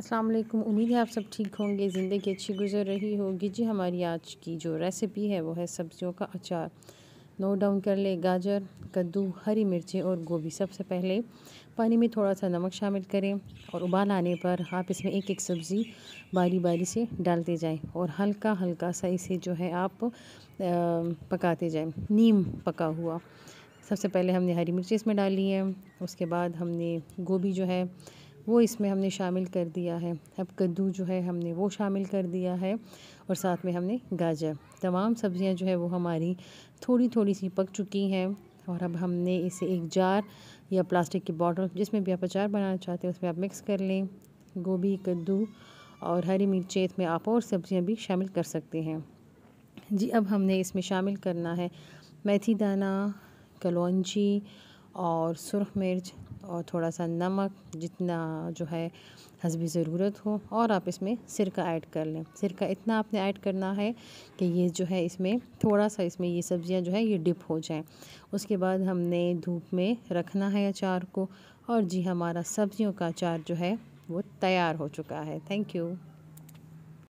अस्सलाम वालेकुम उम्मीद है आप सब ठीक होंगे ज़िंदगी अच्छी गुजर रही होगी जी हमारी आज की जो रेसिपी है वो है सब्ज़ियों का अचार नोट डाउन कर ले गाजर कद्दू हरी मिर्ची और गोभी सबसे पहले पानी में थोड़ा सा नमक शामिल करें और उबाल आने पर आप इसमें एक एक सब्ज़ी बारी बारी से डालते जाएं और हल्का हल्का सा इसे जो है आप पकाते जाएं नीम पका हुआ सबसे पहले हमने हरी मिर्ची इसमें डाली है उसके बाद हमने गोभी जो है वो इसमें हमने शामिल कर दिया है अब कद्दू जो है हमने वो शामिल कर दिया है और साथ में हमने गाजर तमाम सब्ज़ियां जो है वो हमारी थोड़ी थोड़ी सी पक चुकी हैं और अब हमने इसे एक जार या प्लास्टिक की बॉटल जिसमें भी आप अचार बनाना चाहते हैं उसमें आप मिक्स कर लें गोभी कद्दू और हरी मिर्चें इसमें आप और सब्ज़ियाँ भी शामिल कर सकते हैं जी अब हमने इसमें शामिल करना है मेथी दाना कलौजी और सुरख मिर्च और थोड़ा सा नमक जितना जो है हसबी ज़रूरत हो और आप इसमें सिरका ऐड कर लें सिरका इतना आपने ऐड करना है कि ये जो है इसमें थोड़ा सा इसमें ये सब्ज़ियाँ जो है ये डिप हो जाएं उसके बाद हमने धूप में रखना है अचार को और जी हमारा सब्ज़ियों का अचार जो है वो तैयार हो चुका है थैंक यू